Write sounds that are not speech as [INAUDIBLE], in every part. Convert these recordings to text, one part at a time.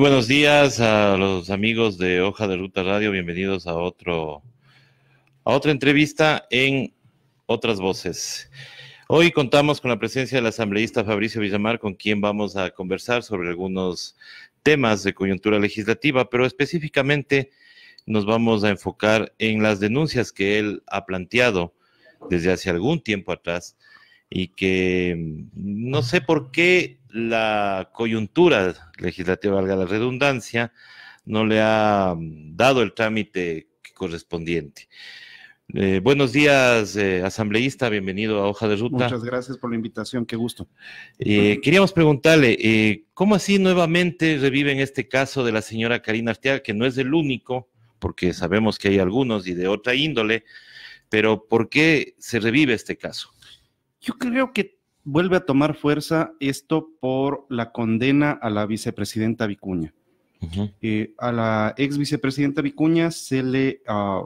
buenos días a los amigos de Hoja de Ruta Radio. Bienvenidos a otro a otra entrevista en Otras Voces. Hoy contamos con la presencia del asambleísta Fabricio Villamar, con quien vamos a conversar sobre algunos temas de coyuntura legislativa, pero específicamente nos vamos a enfocar en las denuncias que él ha planteado desde hace algún tiempo atrás y que mm, no sé por qué la coyuntura legislativa, valga la redundancia, no le ha mm, dado el trámite correspondiente. Eh, buenos días, eh, asambleísta, bienvenido a Hoja de Ruta. Muchas gracias por la invitación, qué gusto. Eh, queríamos preguntarle, ¿cómo así nuevamente reviven este caso de la señora Karina Arteaga, que no es el único, porque sabemos que hay algunos y de otra índole, pero ¿por qué se revive este caso? Yo creo que vuelve a tomar fuerza esto por la condena a la vicepresidenta Vicuña. Eh, a la ex vicepresidenta Vicuña se le, ah,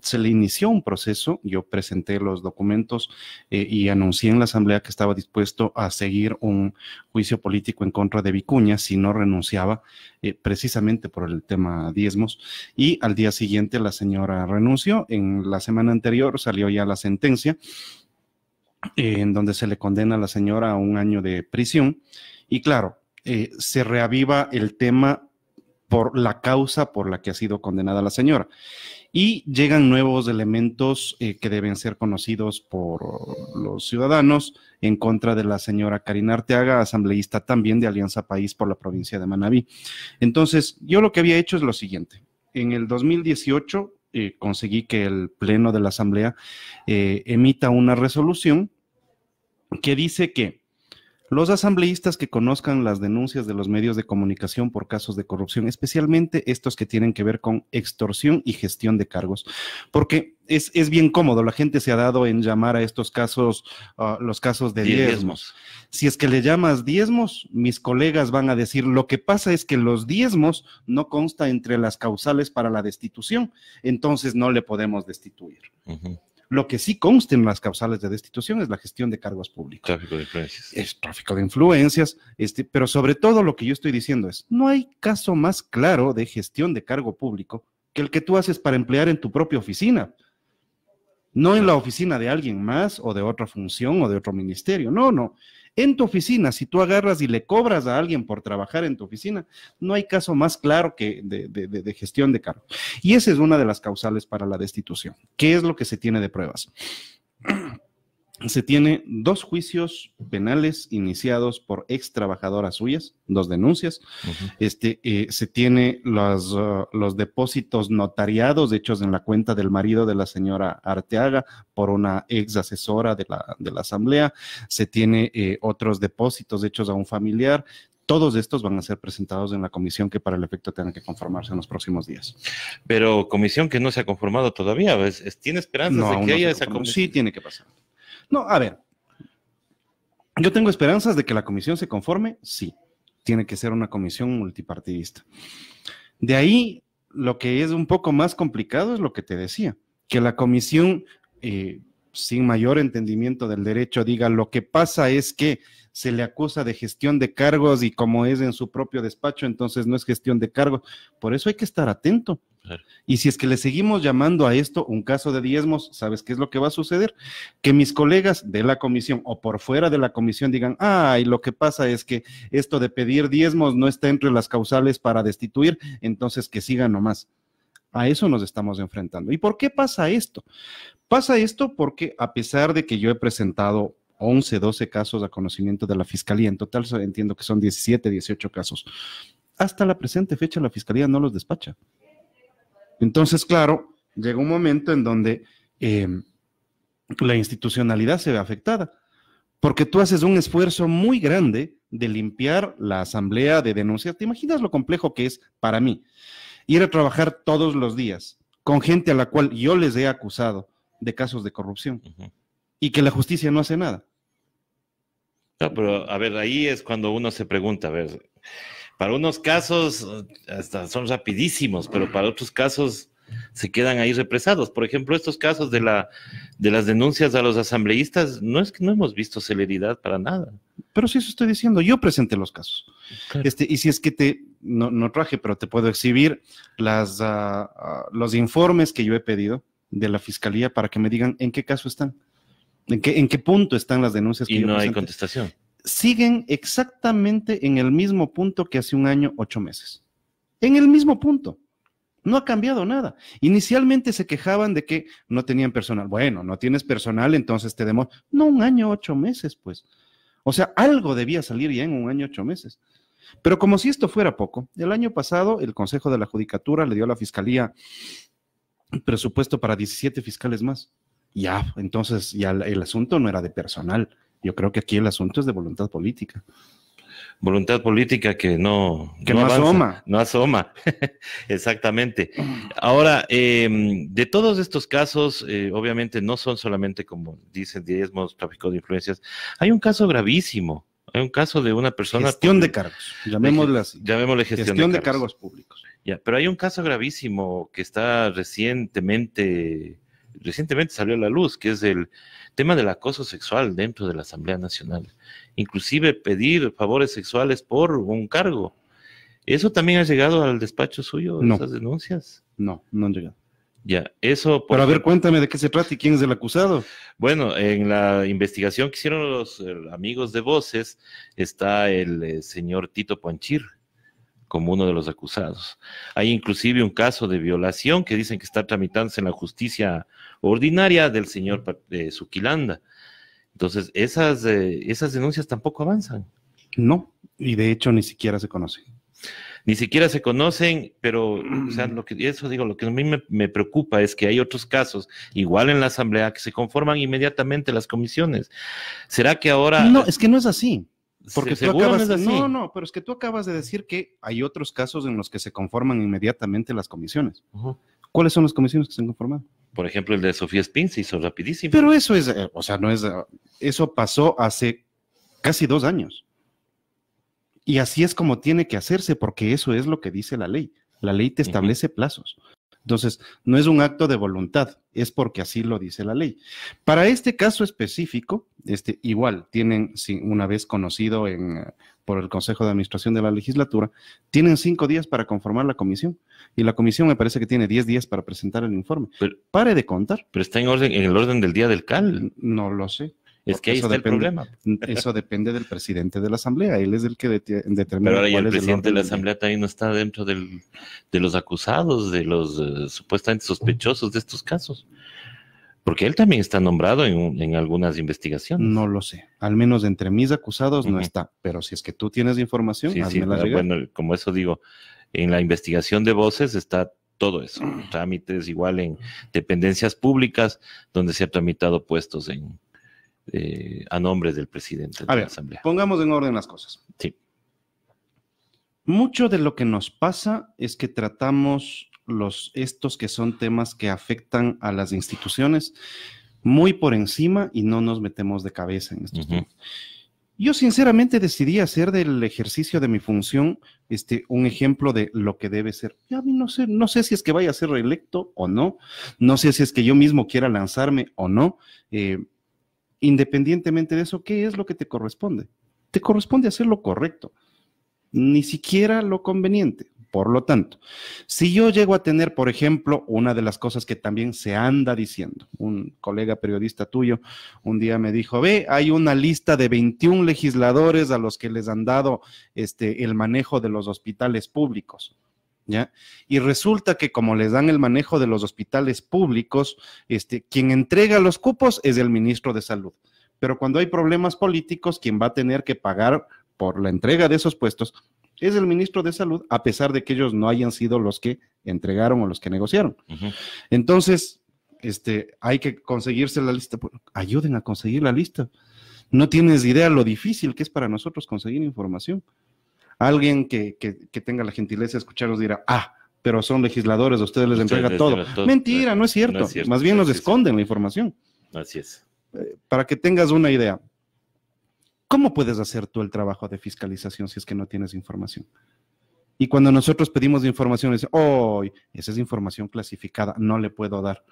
se le inició un proceso, yo presenté los documentos eh, y anuncié en la Asamblea que estaba dispuesto a seguir un juicio político en contra de Vicuña si no renunciaba, eh, precisamente por el tema diezmos. Y al día siguiente la señora renunció, en la semana anterior salió ya la sentencia en donde se le condena a la señora a un año de prisión. Y claro, eh, se reaviva el tema por la causa por la que ha sido condenada la señora. Y llegan nuevos elementos eh, que deben ser conocidos por los ciudadanos en contra de la señora Karina Arteaga, asambleísta también de Alianza País por la provincia de Manabí. Entonces, yo lo que había hecho es lo siguiente. En el 2018 eh, conseguí que el Pleno de la Asamblea eh, emita una resolución que dice que los asambleístas que conozcan las denuncias de los medios de comunicación por casos de corrupción, especialmente estos que tienen que ver con extorsión y gestión de cargos, porque es, bien cómodo, la gente se ha dado en llamar a estos casos ah, los casos de diezmos. Si es que le llamas diezmos, mis colegas van a decir, lo que pasa es que los diezmos no consta entre las causales para la destitución, entonces no le podemos destituir. Lo que sí consta en las causales de destitución es la gestión de cargos públicos. Tráfico de influencias. Es tráfico de influencias, este, pero sobre todo lo que yo estoy diciendo es, no hay caso más claro de gestión de cargo público que el que tú haces para emplear en tu propia oficina. No en la oficina de alguien más o de otra función o de otro ministerio. No, no en tu oficina, si tú agarras y le cobras a alguien por trabajar en tu oficina, no hay caso más claro que de, gestión de cargo. Y esa es una de las causales para la destitución. ¿Qué es lo que se tiene de pruebas? se tiene dos juicios penales iniciados por ex trabajadoras suyas, dos denuncias. este, eh, se tiene los, uh, los, depósitos notariados hechos en la cuenta del marido de la señora Arteaga por una ex asesora de la, asamblea. Se tiene eh, otros depósitos hechos a un familiar. Todos estos van a ser presentados en la comisión que para el efecto tiene que conformarse en los próximos días. Pero comisión que no se ha conformado todavía, ¿tiene esperanzas de que haya esa comisión? Sí, tiene que pasar. No, a ver. Yo tengo esperanzas de que la comisión se conforme, sí. Tiene que ser una comisión multipartidista. De ahí, lo que es un poco más complicado es lo que te decía, que la comisión, eh, sin mayor entendimiento del derecho, diga lo que pasa es que se le acusa de gestión de cargos y como es en su propio despacho, entonces no es gestión de cargos. Por eso hay que estar atento. Y si es que le seguimos llamando a esto un caso de diezmos, ¿sabes qué es lo que va a suceder? Que mis colegas de la comisión o por fuera de la comisión digan, ay, lo que pasa es que esto de pedir diezmos no está entre las causales para destituir, entonces que sigan nomás. A eso nos estamos enfrentando. ¿Y por qué pasa esto? Pasa esto porque a pesar de que yo he presentado 11, 12 casos a conocimiento de la Fiscalía. En total entiendo que son 17, 18 casos. Hasta la presente fecha la Fiscalía no los despacha. Entonces, claro, llega un momento en donde em, la institucionalidad se ve afectada, porque tú haces un esfuerzo muy grande de limpiar la asamblea de denuncias. ¿Te imaginas lo complejo que es para mí? Ir a trabajar todos los días con gente a la cual yo les he acusado de casos de corrupción y que la justicia no hace nada pero a ver, ahí es cuando uno se pregunta, a ver, para unos casos eh, hasta son rapidísimos, pero para otros casos se quedan ahí represados. Por ejemplo, estos casos de, la, de las denuncias a los asambleístas, no es que no hemos visto celeridad para nada. Pero sí, eso estoy diciendo, yo presenté los casos. Este, y si es que te, no, no traje, pero te puedo exhibir las, ah, ah, los informes que yo he pedido de la fiscalía para que me digan en qué caso están. ¿En qué, punto están las denuncias? Que y no hay contestación. Siguen exactamente en el mismo punto que hace un año, ocho meses. En el mismo punto. No ha cambiado nada. Inicialmente se quejaban de que no tenían personal. Bueno, no tienes personal, entonces te demos. No, un año, ocho meses, pues. O sea, algo debía salir ya en un año, ocho meses. Pero como si esto fuera poco, el año pasado el Consejo de la Judicatura le dio a la Fiscalía presupuesto para 17 fiscales más ya, entonces ya el asunto no era de personal. Yo creo que aquí el asunto es de voluntad política voluntad política que no, que no, asoma. No asoma, [LAUGHS] exactamente. Ahora, em, de todos estos casos, eh, obviamente no son solamente, como dicen, diezmos, tráfico de influencias. Hay un caso gravísimo, hay un caso de una persona... Gestión de cargos, llamémosle así. Llamémosle gestión, de, cargos. de, cargos. públicos. Ya, pero hay un caso gravísimo que está recientemente recientemente salió a la luz, que es el tema del acoso sexual dentro de la Asamblea Nacional. Inclusive pedir favores sexuales por un cargo. ¿Eso también ha llegado al despacho suyo, no. esas denuncias? No, no han llegado. Ya, eso. Por... Pero a ver, cuéntame de qué se trata y quién es el acusado. Bueno, en la investigación que hicieron los eh, amigos de Voces está el eh, señor Tito Panchir como uno de los acusados. Hay inclusive un caso de violación que dicen que está tramitándose en la justicia ordinaria del señor eh, Suquilanda. Entonces, esas, eh, esas denuncias tampoco avanzan. No, y de hecho ni siquiera se conocen. Ni siquiera se conocen, pero [CLEARS THROAT] lo que, eso digo, lo que a mí me, preocupa es que hay otros casos, igual en la Asamblea, que se conforman inmediatamente las comisiones. ¿Será que ahora... No, es que no es así. Porque tú acabas de, no, no, pero es que tú acabas de decir que hay otros casos en los que se conforman inmediatamente las comisiones. ¿Cuáles son las comisiones que se han conformado? Por ejemplo, el de Sofía Spin hizo rapidísimo. Pero eso es, eh, o sea, no es, eso pasó hace casi dos años. Y así es como tiene que hacerse, porque eso es lo que dice la ley. La ley te establece plazos. Entonces, no es un acto de voluntad, es porque así lo dice la ley. Para este caso específico, este, igual tienen, una vez conocido por el Consejo de Administración de la Legislatura, tienen cinco días para conformar la comisión. Y la comisión me parece que tiene diez días para presentar el informe. Pero, Pare de contar. Pero está en, orden, en el orden del día del CAL. No lo sé. Es que ahí está problema. [LAUGHS] Eso depende del presidente de la Asamblea. Él es el que determina. Pero ahora el presidente de la Asamblea también no está dentro de los acusados, de los eh, supuestamente sospechosos de estos casos. Porque él también está nombrado en, algunas investigaciones. No lo sé. Al menos entre mis acusados no está. Pero si es que tú tienes información, sí, sí, Bueno, como eso digo, en la investigación de voces está todo eso. [CLEARS THROAT] Trámites igual en dependencias públicas donde se ha tramitado puestos en, eh, a nombre del presidente de la Asamblea. Pongamos en orden las cosas. Sí. Mucho de lo que nos pasa es que tratamos los, estos que son temas que afectan a las instituciones muy por encima y no nos metemos de cabeza en estos temas. Yo sinceramente decidí hacer del ejercicio de mi función este, un ejemplo de lo que debe ser. ya a mí no sé, no sé si es que vaya a ser reelecto o no, no sé si es que yo mismo quiera lanzarme o no. Eh, Independientemente de eso, ¿qué es lo que te corresponde? Te corresponde hacer lo correcto, ni siquiera lo conveniente. Por lo tanto, si yo llego a tener, por ejemplo, una de las cosas que también se anda diciendo, un colega periodista tuyo un día me dijo, ve, hay una lista de 21 legisladores a los que les han dado este, el manejo de los hospitales públicos. Y resulta que como les dan el manejo de los hospitales públicos, este, quien entrega los cupos es el ministro de Salud. Pero cuando hay problemas políticos, quien va a tener que pagar por la entrega de esos puestos es el ministro de Salud, a pesar de que ellos no hayan sido los que entregaron o los que negociaron. Entonces, este, hay que conseguirse la lista. Ayuden a conseguir la lista. No tienes idea lo difícil que es para nosotros conseguir información alguien que, tenga la gentileza de escucharnos dirá, ah, pero son legisladores, a ustedes les entrega todo. Mentira, no es, cierto. Más bien nos esconden la información. Así es. Eh, para que tengas una idea, ¿cómo puedes hacer tú el trabajo de fiscalización si es que no tienes información? Y cuando nosotros pedimos información, dicen, oh, esa es información clasificada, no le puedo dar.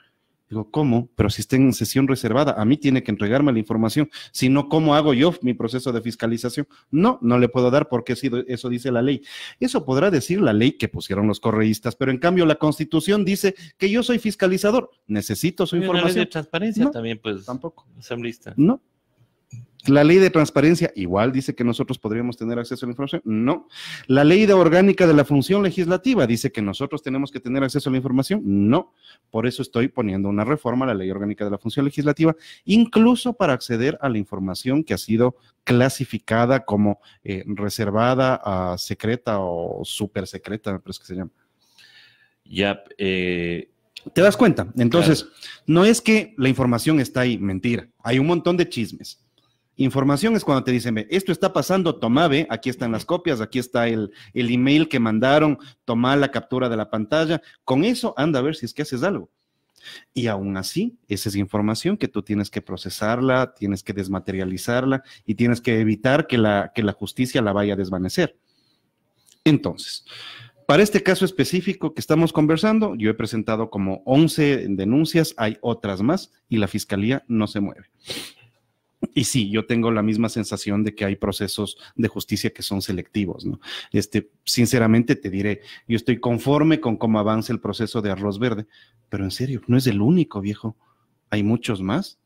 Digo, ¿cómo? Pero si está en sesión reservada, a mí tiene que entregarme la información. Si no, ¿cómo hago yo mi proceso de fiscalización? No, no le puedo dar porque eso dice la ley. Eso podrá decir la ley que pusieron los correístas, pero en cambio la Constitución dice que yo soy fiscalizador. Necesito su información. transparencia también, pues. Tampoco. No, la ley de transparencia igual dice que nosotros podríamos tener acceso a la información. No. La ley de orgánica de la función legislativa dice que nosotros tenemos que tener acceso a la información. No. Por eso estoy poniendo una reforma a la ley orgánica de la función legislativa, incluso para acceder a la información que ha sido clasificada como eh, reservada ah, secreta o super secreta, me que se llama. Ya. Eh, ¿Te das cuenta? Entonces, no es que la información está ahí, mentira. Hay un montón de chismes Información es cuando te dicen, esto está pasando, toma, ve, aquí están las copias, aquí está el, el email que mandaron, toma la captura de la pantalla. Con eso anda a ver si es que haces algo. Y aún así, esa es información que tú tienes que procesarla, tienes que desmaterializarla y tienes que evitar que la, que la justicia la vaya a desvanecer. Entonces, para este caso específico que estamos conversando, yo he presentado como 11 denuncias, hay otras más y la fiscalía no se mueve. Y sí, yo tengo la misma sensación de que hay procesos de justicia que son selectivos, ¿no? Este, sinceramente te diré, yo estoy conforme con cómo avanza el proceso de arroz verde, pero en serio, no es el único, viejo. Hay muchos más.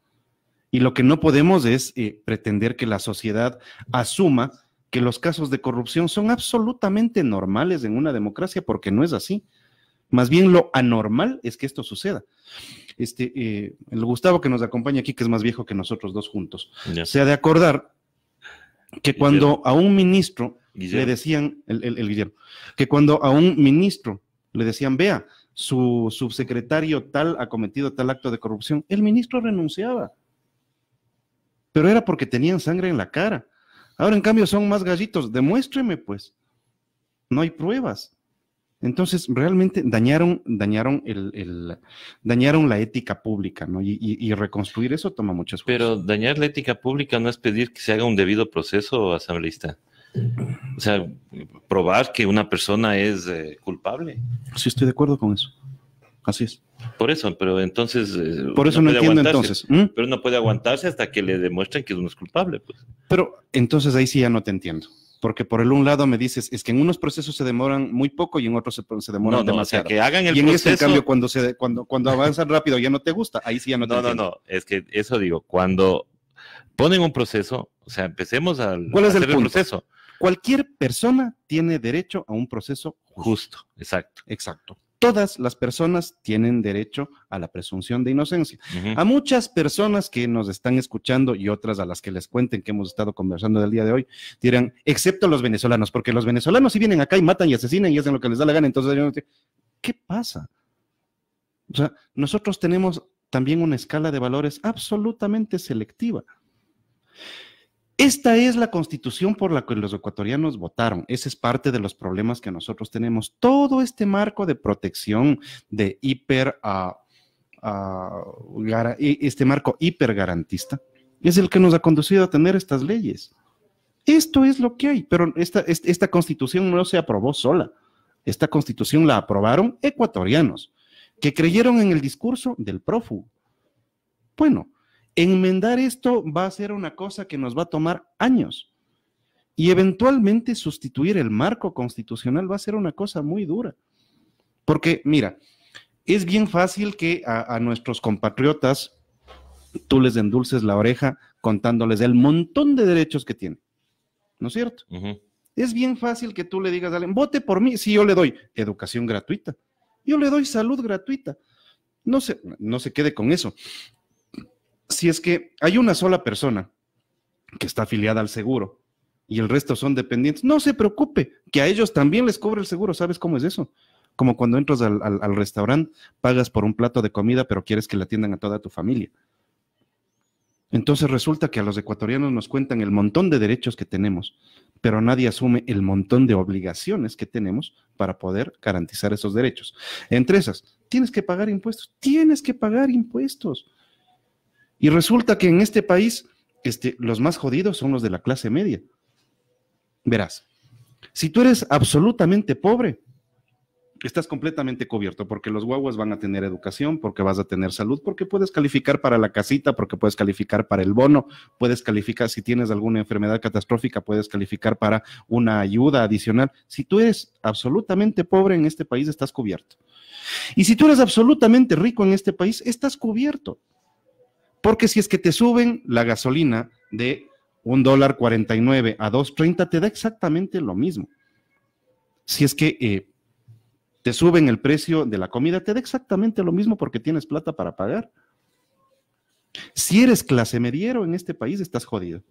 Y lo que no podemos es eh, pretender que la sociedad asuma que los casos de corrupción son absolutamente normales en una democracia, porque no es así. Más bien lo anormal es que esto suceda este, eh, el Gustavo que nos acompaña aquí, que es más viejo que nosotros dos juntos, ya se ha de acordar que cuando a un ministro le decían, el, el, Guillermo, que cuando a un ministro le decían, vea, su subsecretario tal ha cometido tal acto de corrupción, el ministro renunciaba. Pero era porque tenían sangre en la cara. Ahora, en cambio, son más gallitos. Demuéstreme, pues. No hay pruebas. Entonces, realmente dañaron, dañaron, el, dañaron la ética pública, ¿no? Y, reconstruir eso toma muchas cosas. Pero dañar la ética pública no es pedir que se haga un debido proceso asambleísta. O sea, probar que una persona es eh, culpable. Sí, estoy de acuerdo con eso. Así es. Por eso, pero entonces. Eh, Por eso no entiendo entonces. ¿Mm? Pero no puede aguantarse hasta que le demuestren que uno es culpable, pues. Pero entonces ahí sí ya no te entiendo porque por el un lado me dices, es que en unos procesos se demoran muy poco y en otros se, demoran no, no, demasiado. que hagan el y en cambio, cuando, se, cuando, cuando avanzan rápido ya no te gusta, ahí sí ya no te gusta. No, no, no, es que eso digo, cuando ponen un proceso, o sea, empecemos a ¿Cuál es el, proceso. Cualquier persona tiene derecho a un proceso justo. Exacto. Exacto todas las personas tienen derecho a la presunción de inocencia. A muchas personas que nos están escuchando y otras a las que les cuenten que hemos estado conversando del día de hoy, dirán, excepto los venezolanos, porque los venezolanos si vienen acá y matan y asesinan y hacen lo que les da la gana, entonces ¿qué pasa? O sea, nosotros tenemos también una escala de valores absolutamente selectiva. Esta es la constitución por la que los ecuatorianos votaron. Ese es parte de los problemas que nosotros tenemos. Todo este marco de protección, de hiper, ah, ah, e, este marco hipergarantista, es el que nos ha conducido a tener estas leyes. Esto es lo que hay, pero esta, esta constitución no se aprobó sola. Esta constitución la aprobaron ecuatorianos que creyeron en el discurso del prófugo. Bueno, enmendar esto va a ser una cosa que nos va a tomar años. Y eventualmente sustituir el marco constitucional va a ser una cosa muy dura. Porque, mira, es bien fácil que a, nuestros compatriotas tú les endulces la oreja contándoles el montón de derechos que tienen. ¿No es cierto? Es bien fácil que tú le digas a alguien, vote por mí, si yo le doy educación gratuita, yo le doy salud gratuita. No se, no se quede con eso si es que hay una sola persona que está afiliada al seguro y el resto son dependientes, no se preocupe, que a ellos también les cubre el seguro. ¿Sabes cómo es eso? Como cuando entras al, al restaurante, pagas por un plato de comida, pero quieres que le atiendan a toda tu familia. Entonces resulta que a los ecuatorianos nos cuentan el montón de derechos que tenemos, pero nadie asume el montón de obligaciones que tenemos para poder garantizar esos derechos. Entre esas, tienes que pagar impuestos, tienes que pagar impuestos. Y resulta que en este país este, los más jodidos son los de la clase media. Verás, si tú eres absolutamente pobre, estás completamente cubierto porque los guaguas van a tener educación, porque vas a tener salud, porque puedes calificar para la casita, porque puedes calificar para el bono, puedes calificar, si tienes alguna enfermedad catastrófica, puedes calificar para una ayuda adicional. Si tú eres absolutamente pobre en este país, estás cubierto. Y si tú eres absolutamente rico en este país, estás cubierto. Porque si es que te suben la gasolina de un dólar 49 a 2.30, te da exactamente lo mismo. Si es que eh, te suben el precio de la comida, te da exactamente lo mismo porque tienes plata para pagar. Si eres clase mediero en este país, estás jodido.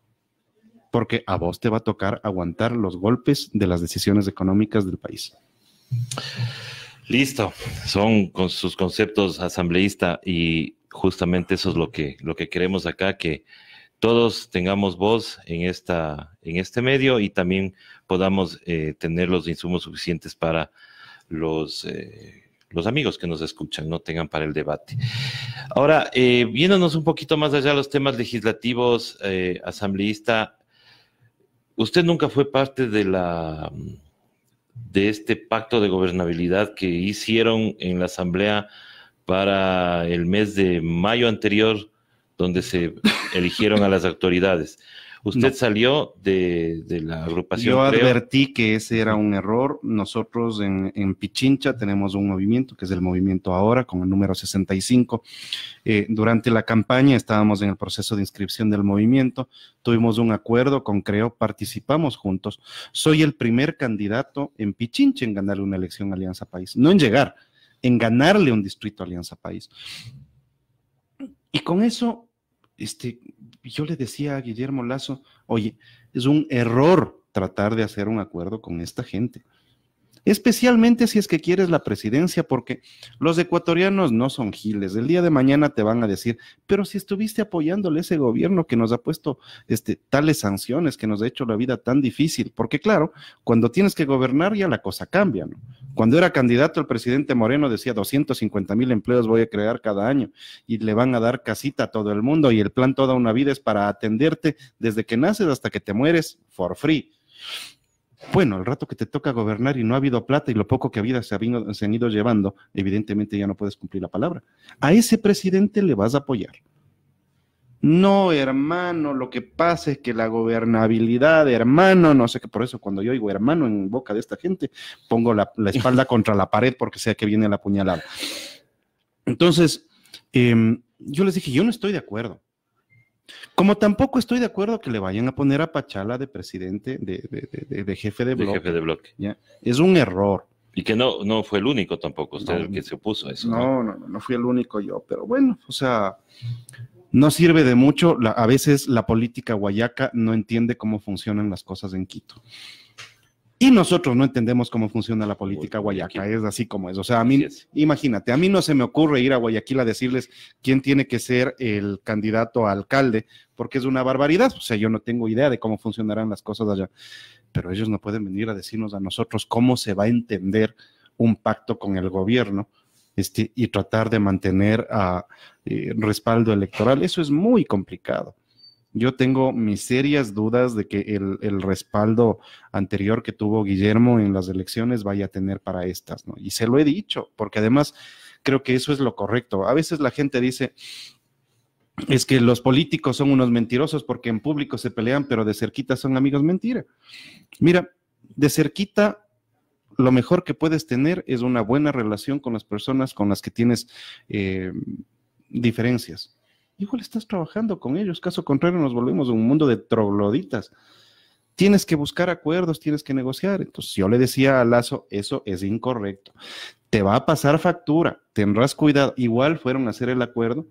Porque a vos te va a tocar aguantar los golpes de las decisiones económicas del país. Listo. Son con sus conceptos asambleísta y justamente eso es lo que, lo que queremos acá, que todos tengamos voz en, esta, en este medio y también podamos eh, tener los insumos suficientes para los, eh, los amigos que nos escuchan, no tengan para el debate. Ahora, eh, viéndonos un poquito más allá de los temas legislativos, asambleísta, usted nunca fue parte de la de este pacto de gobernabilidad que hicieron en la Asamblea para el mes de mayo anterior, donde se [LAUGHS] eligieron a las autoridades. Usted salió de, la agrupación. Yo advertí que ese era un error. Nosotros en, Pichincha tenemos un movimiento que es el movimiento ahora con el número 65. Eh, durante la campaña estábamos en el proceso de inscripción del movimiento, tuvimos un acuerdo con Creo, participamos juntos. Soy el primer candidato en Pichincha en ganar una elección Alianza País, no en llegar, en ganarle un distrito Alianza País. Y con eso, este, yo le decía a Guillermo Lazo, oye, es un error tratar de hacer un acuerdo con esta gente especialmente si es que quieres la presidencia, porque los ecuatorianos no son giles. El día de mañana te van a decir, pero si estuviste apoyándole a ese gobierno que nos ha puesto este, tales sanciones, que nos ha hecho la vida tan difícil, porque claro, cuando tienes que gobernar ya la cosa cambia, ¿no? Cuando era candidato el presidente Moreno decía 250 mil empleos voy a crear cada año y le van a dar casita a todo el mundo y el plan toda una vida es para atenderte desde que naces hasta que te mueres for free. Bueno, el rato que te toca gobernar y no ha habido plata y lo poco que había se, ha se han ido llevando, evidentemente ya no puedes cumplir la palabra. A ese presidente le vas a apoyar. No, hermano, lo que pasa es que la gobernabilidad, hermano, no sé qué, por eso cuando yo digo hermano en boca de esta gente, pongo la, espalda [LAUGHS] contra la pared porque sea que viene la puñalada. Entonces, em, yo les dije, yo no estoy de acuerdo. Como tampoco estoy de acuerdo que le vayan a poner a Pachala de presidente, de, de, de, de jefe de bloque. bloque. Es un error. Y que no, no fue el único tampoco, usted el que se opuso a eso. No, no, no, no, fui el único yo, pero bueno, o sea, no sirve de mucho. a veces la política guayaca no entiende cómo funcionan las cosas en Quito. Y nosotros no entendemos cómo funciona la política guayaca, es así como es. O sea, a mí, imagínate, a mí no se me ocurre ir a Guayaquil a decirles quién tiene que ser el candidato a alcalde, porque es una barbaridad. O sea, yo no tengo idea de cómo funcionarán las cosas allá. Pero ellos no pueden venir a decirnos a nosotros cómo se va a entender un pacto con el gobierno. Este, y tratar de mantener a, ah, eh, respaldo electoral, eso es muy complicado. Yo tengo mis serias dudas de que el, respaldo anterior que tuvo Guillermo en las elecciones vaya a tener para estas, ¿no? Y se lo he dicho, porque además creo que eso es lo correcto. A veces la gente dice, es que los políticos son unos mentirosos porque en público se pelean, pero de cerquita son amigos. Mentira. Mira, de cerquita lo mejor que puedes tener es una buena relación con las personas con las que tienes eh, diferencias igual estás trabajando con ellos. Caso contrario, nos volvemos a un mundo de trogloditas. Tienes que buscar acuerdos, tienes que negociar. Entonces, yo le decía a Lazo, eso es incorrecto. Te va a pasar factura, tendrás cuidado. Igual fueron a hacer el acuerdo.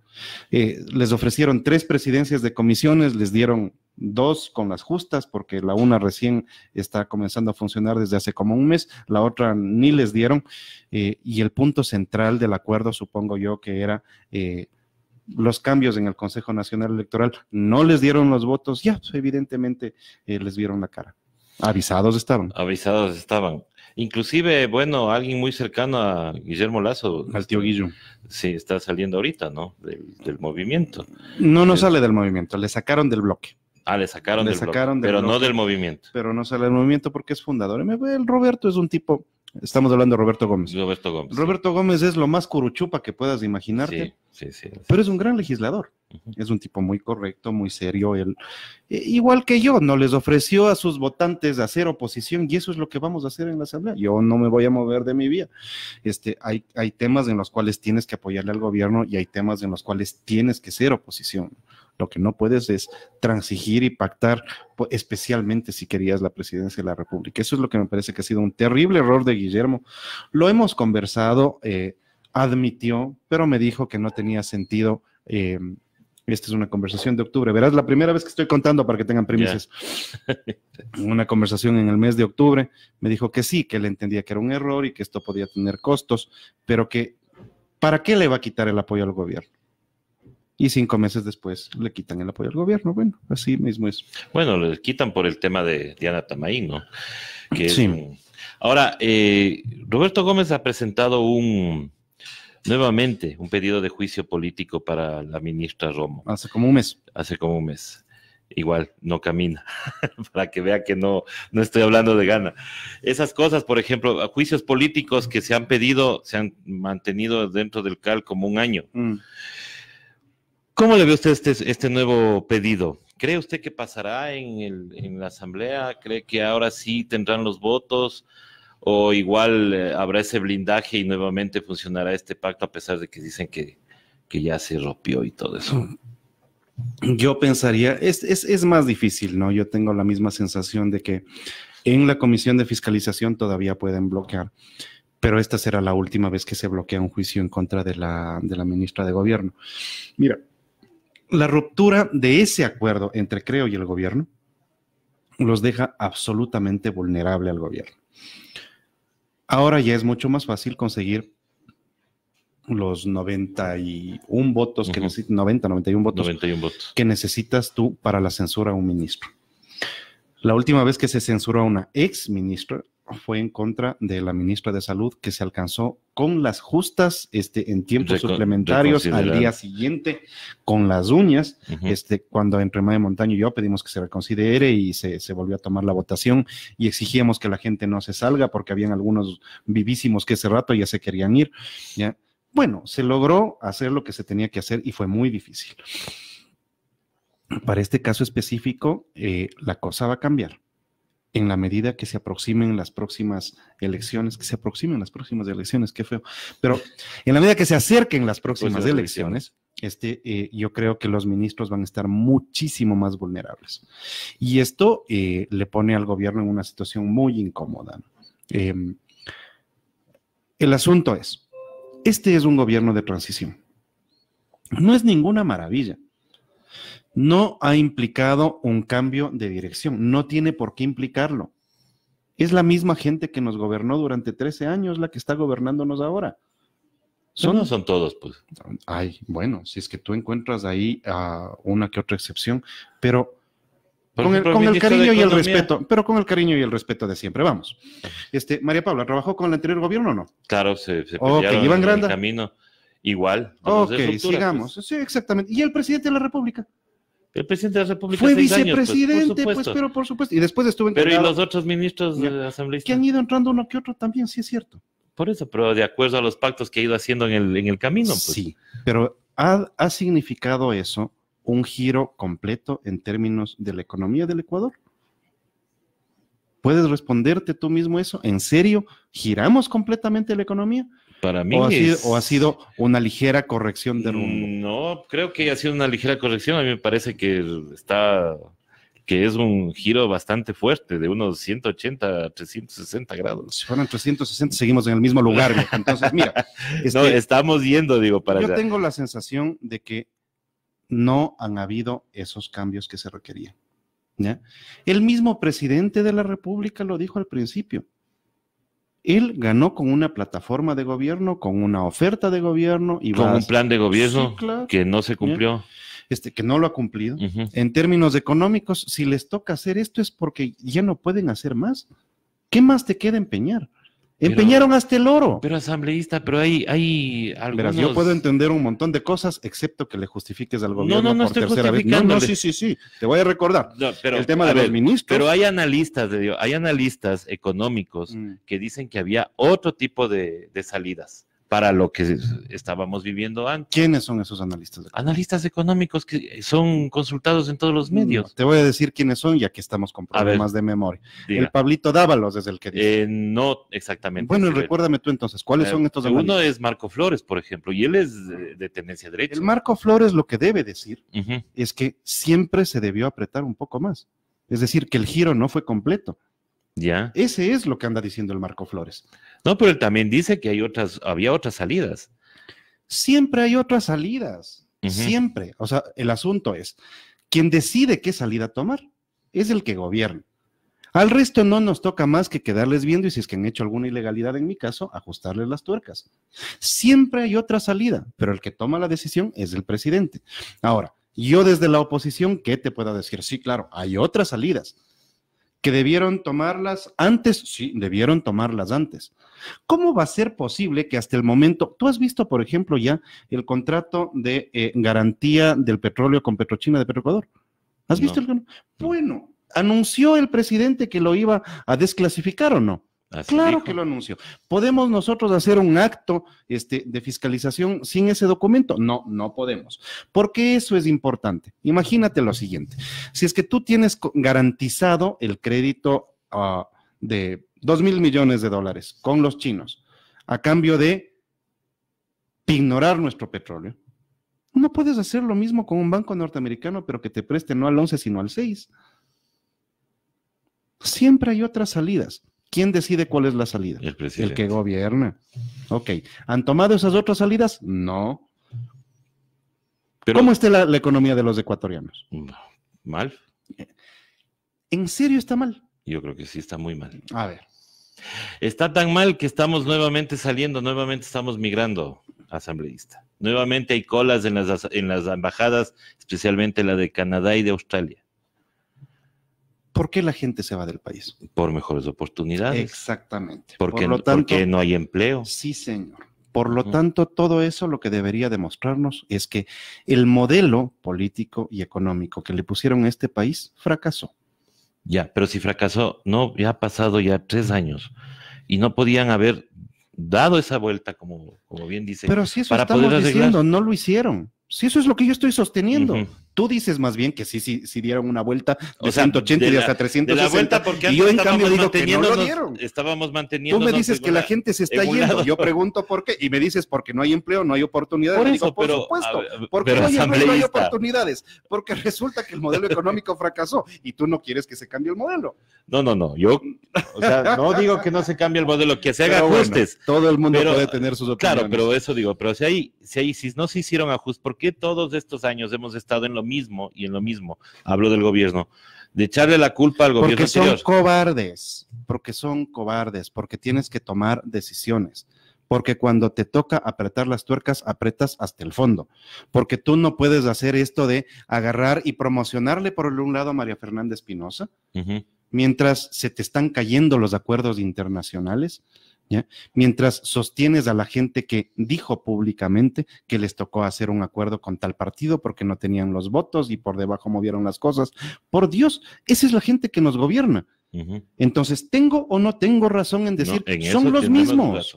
Eh, les ofrecieron tres presidencias de comisiones, les dieron dos con las justas, porque la una recién está comenzando a funcionar desde hace como un mes, la otra ni les dieron. Eh, y el punto central del acuerdo, supongo yo, que era... Eh, los cambios en el Consejo Nacional Electoral no les dieron los votos, ya, evidentemente eh, les vieron la cara. Avisados estaban. Avisados estaban. Inclusive, bueno, alguien muy cercano a Guillermo Lazo. Al tío Guillo. Sí, está saliendo ahorita, ¿no? Del, movimiento. No, no sale del movimiento, le sacaron del bloque. Ah, le sacaron, del, bloque, pero no del movimiento. Pero no sale del movimiento porque es fundador. El Roberto es un tipo Estamos hablando de Roberto Gómez. Roberto Gómez. es lo más curuchupa que puedas imaginarte. Sí, sí, sí. Pero es un gran legislador. Es un tipo muy correcto, muy serio. Él, e, igual que yo, no les ofreció a sus votantes hacer oposición y eso es lo que vamos a hacer en la Asamblea. Yo no me voy a mover de mi vía. Este, hay, hay temas en los cuales tienes que apoyarle al gobierno y hay temas en los cuales tienes que ser oposición. Lo que no puedes es transigir y pactar, pues, especialmente si querías la presidencia de la República. Eso es lo que me parece que ha sido un terrible error de Guillermo. Lo hemos conversado, eh, admitió, pero me dijo que no tenía sentido. Eh, esta es una conversación de octubre. Verás, la primera vez que estoy contando para que tengan premisas. una conversación en el mes de octubre. Me dijo que sí, que él entendía que era un error y que esto podía tener costos, pero que ¿para qué le va a quitar el apoyo al gobierno? y cinco meses después le quitan el apoyo al gobierno. Bueno, así mismo es. Bueno, le quitan por el tema de Diana Tamaín, ¿no? sí. Ahora, eh, Roberto Gómez ha presentado un nuevamente un pedido de juicio político para la ministra Romo. Hace como un mes. Hace como un mes. Igual, no camina, [LAUGHS] para que vea que no, no estoy hablando de gana. Esas cosas, por ejemplo, juicios políticos que se han pedido, se han mantenido dentro del CAL como un año. Mm. ¿Cómo le ve usted este, este nuevo pedido? ¿Cree usted que pasará en, la Asamblea? ¿Cree que ahora sí tendrán los votos? ¿O igual eh, habrá ese blindaje y nuevamente funcionará este pacto a pesar de que dicen que, ya se rompió y todo eso? Mm. Yo pensaría, es, es, es más difícil, ¿no? Yo tengo la misma sensación de que en la Comisión de Fiscalización todavía pueden bloquear pero esta será la última vez que se bloquea un juicio en contra de la, de la ministra de Gobierno. Mira, la ruptura de ese acuerdo entre Creo y el gobierno los deja absolutamente vulnerable al gobierno. Ahora ya es mucho más fácil conseguir los 91 votos que 91 votos que necesitas tú para la censura a un ministro. La última vez que se censuró a una ex ministra fue en contra de la ministra de Salud que se alcanzó con las justas este, en tiempos suplementarios al día siguiente con las uñas, este, cuando entre de Montaño y yo pedimos que se reconsidere y se, volvió a tomar la votación y exigíamos que la gente no se salga porque habían algunos vivísimos que ese rato ya se querían ir. Bueno, se logró hacer lo que se tenía que hacer y fue muy difícil. Para este caso específico, eh, la cosa va a cambiar en la medida que se aproximen las próximas elecciones, que se aproximen las próximas elecciones, qué feo, pero en la medida que se acerquen las próximas elecciones, este, eh, yo creo que los ministros van a estar muchísimo más vulnerables. Y esto eh, le pone al gobierno en una situación muy incómoda. Em, el asunto es, este es un gobierno de transición. No es ninguna maravilla no ha implicado un cambio de dirección, no tiene por qué implicarlo. Es la misma gente que nos gobernó durante 13 años la que está gobernándonos ahora. Pues son, son todos, pues. Ay, bueno, si es que tú encuentras ahí una que otra excepción, pero con, el, cariño y el respeto, pero con el cariño y el respeto de siempre, vamos. Este, María Paula, ¿trabajó con el anterior gobierno o no? Claro, se, se camino. Igual. Ok, pues. sigamos. Sí, exactamente. ¿Y el presidente de la República? El presidente de la República. Fue pues, vicepresidente, pues, pero por supuesto. Y después estuvo en. Pero y los otros ministros de la Asamblea Que han ido entrando uno que otro también, sí es cierto. Por eso, pero de acuerdo a los pactos que ha ido haciendo en el, camino. Pues. Sí, pero ha significado eso un giro completo en términos de la economía del Ecuador. ¿Puedes responderte tú mismo eso? ¿En serio? ¿Giramos completamente la economía? Para mí. O ha, sido, una ligera corrección de rumbo. Mm, no, creo que ha sido una ligera corrección. A mí me parece que está que es un giro bastante fuerte, de unos 180 a 360 grados. Si fueron 360, seguimos en el mismo lugar. Entonces, mira. [LAUGHS] estamos yendo, digo, para Yo tengo la sensación de que no han habido esos cambios que se requerían. El mismo presidente de la República lo dijo al principio. Él ganó con una plataforma de gobierno, con una oferta de gobierno y con un plan de gobierno que no se cumplió. Este, que no lo ha cumplido. En términos económicos, si les toca hacer esto es porque ya no pueden hacer más. ¿Qué más te queda empeñar? Empeñaron hasta el oro. Pero asambleísta, pero hay, hay algunos... Verás, yo puedo entender un montón de cosas, excepto que le justifiques al gobierno no, no, no estoy tercera No, no, sí, sí, sí. Te voy a recordar pero, el tema de Pero hay analistas, hay analistas económicos mm. que dicen que había otro tipo de salidas para lo que estábamos viviendo antes. ¿Quiénes son esos analistas? Analistas económicos que son consultados en todos los mm, medios. te voy a decir quiénes son, ya que estamos con problemas de memoria. El Pablito Dávalos es el que dice. Eh, no, exactamente. Bueno, y recuérdame tú entonces, ¿cuáles son estos Uno es Marco Flores, por ejemplo, y él es de, tendencia derecha. El Marco Flores lo que debe decir es que siempre se debió apretar un poco más. Es decir, que el giro no fue completo ese es lo que anda diciendo el Marco Flores. No, pero él también dice que hay otras, había otras salidas. Siempre hay otras salidas. Siempre. O sea, el asunto es, quien decide qué salida tomar es el que gobierna. Al resto no nos toca más que quedarles viendo y si es que han hecho alguna ilegalidad en mi caso, ajustarles las tuercas. Siempre hay otra salida, pero el que toma la decisión es el presidente. Ahora, yo desde la oposición, ¿qué te puedo decir? Sí, claro, hay otras salidas que debieron tomarlas antes, sí, debieron tomarlas antes. ¿Cómo va a ser posible que hasta el momento, tú has visto, por ejemplo, ya el contrato de eh, garantía del petróleo con Petrochina de Petroecuador? ¿Has visto el Bueno, anunció el presidente que lo iba a desclasificar o no claro que lo anuncio. ¿Podemos nosotros hacer un acto este, de fiscalización sin ese documento? No, no podemos. Porque eso es importante. Imagínate lo siguiente. Si es que tú tienes garantizado el crédito ah, de 2 mil millones de dólares con los chinos a cambio de ignorar nuestro petróleo, no puedes hacer lo mismo con un banco norteamericano, pero que te preste no al 11, sino al 6. Siempre hay otras salidas. ¿Quién decide cuál es la salida? El presidente. El que gobierna. Ok. ¿Han tomado esas otras salidas? No. ¿Cómo está la, la, economía de los ecuatorianos? Mm, mal. ¿En serio está mal? Yo creo que sí está muy mal. A ver. Está tan mal que estamos nuevamente saliendo, nuevamente estamos migrando, asambleísta. Nuevamente hay colas en las, en las embajadas, especialmente la de Canadá y de Australia. ¿por qué la gente se va del país? Por mejores oportunidades. Exactamente. Porque, Por lo no hay empleo. Sí, señor. Por lo tanto, todo eso lo que debería demostrarnos es que el modelo político y económico que le pusieron a este país fracasó. Ya, pero si fracasó, no, ya ha pasado ya tres años y no podían haber dado esa vuelta, como, bien dice. Pero si eso para estamos diciendo, no lo hicieron. Si eso es lo que yo estoy sosteniendo. Tú dices más bien que sí, sí, sí dieron una vuelta de 180 y hasta 360. vuelta porque y yo en cambio digo no dieron. Estábamos manteniendo. Tú me dices que la gente se está yendo. Yo pregunto por qué y me dices porque no hay empleo, no hay oportunidades. Por, eso, por supuesto, porque no, hay, oportunidades, porque resulta que el modelo económico fracasó y tú no quieres que se cambie el modelo. No, no, no. Yo, no digo que no se cambie el modelo, que se haga ajustes. todo el mundo puede tener sus opiniones. Claro, pero eso digo. Pero si ahí si hay, si no se hicieron ajustes, ¿por qué todos estos años hemos estado en los mismo y en lo mismo. Hablo del gobierno. De echarle la culpa al gobierno. Porque son cobardes, porque son cobardes, porque tienes que tomar decisiones. Porque cuando te toca apretar las tuercas, apretas hasta el fondo. Porque tú no puedes hacer esto de agarrar y promocionarle por un lado a María Fernanda Espinosa, mientras se te están cayendo los acuerdos internacionales Mientras sostienes a la gente que dijo públicamente que les tocó hacer un acuerdo con tal partido porque no tenían los votos y por debajo movieron las cosas. Por Dios, esa es la gente que nos gobierna. Entonces, ¿tengo o no tengo razón en decir que son los mismos?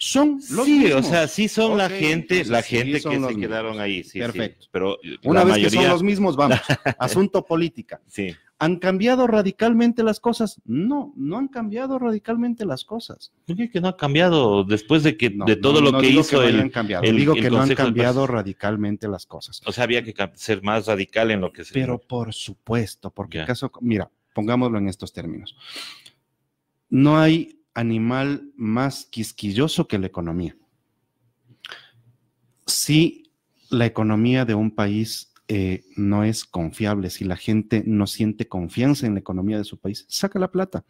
Son los sí, o sea, sí son la gente, la gente que se quedaron ahí. Sí, Perfecto. pero una vez que son los mismos, vamos. [LAUGHS] Asunto política. Sí. ¿Han cambiado radicalmente las cosas? No, no han cambiado radicalmente las cosas. Oye, que no ha cambiado después de que de todo lo que hizo no el, han cambiado. digo que no han cambiado radicalmente las cosas. O sea, había que ser más radical en lo que se. Pero por supuesto, porque caso, mira, pongámoslo en estos términos. No hay animal más quisquilloso que la economía. Si la economía de un país eh, no es confiable, si la gente no siente confianza en la economía de su país, saca la plata.